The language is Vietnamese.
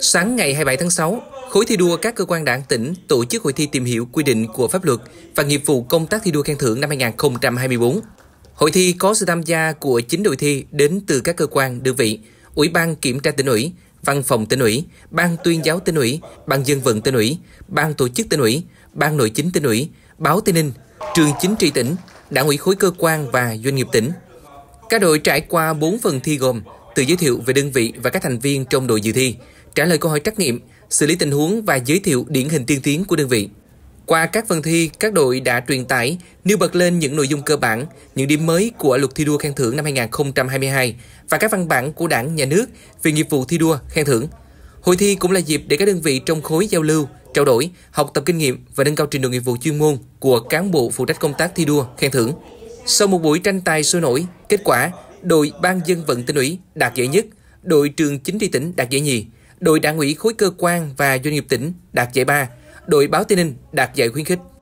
Sáng ngày 27 tháng 6, khối thi đua các cơ quan đảng tỉnh tổ chức hội thi tìm hiểu quy định của pháp luật và nghiệp vụ công tác thi đua khen thưởng năm 2024. Hội thi có sự tham gia của 9 đội thi đến từ các cơ quan, đơn vị, Ủy ban Kiểm tra tỉnh ủy, Văn phòng tỉnh ủy, Ban tuyên giáo tỉnh ủy, Ban dân vận tỉnh ủy, Ban tổ chức tỉnh ủy, Ban nội chính tỉnh ủy, Báo Tây Ninh, Trường chính trị tỉnh, Đảng ủy khối cơ quan và doanh nghiệp tỉnh. Các đội trải qua 4 phần thi gồm tự giới thiệu về đơn vị và các thành viên trong đội dự thi, trả lời câu hỏi trắc nghiệm, xử lý tình huống và giới thiệu điển hình tiên tiến của đơn vị. Qua các phần thi, các đội đã truyền tải, nêu bật lên những nội dung cơ bản, những điểm mới của luật thi đua khen thưởng năm 2022 và các văn bản của Đảng, Nhà nước về nghiệp vụ thi đua khen thưởng. Hội thi cũng là dịp để các đơn vị trong khối giao lưu, trao đổi, học tập kinh nghiệm và nâng cao trình độ nghiệp vụ chuyên môn của cán bộ phụ trách công tác thi đua khen thưởng. Sau một buổi tranh tài sôi nổi, kết quả đội ban dân vận tỉnh ủy đạt giải nhất, đội trường chính trị tỉnh đạt giải nhì, đội đảng ủy khối cơ quan và doanh nghiệp tỉnh đạt giải ba, đội báo Tây Ninh đạt giải khuyến khích.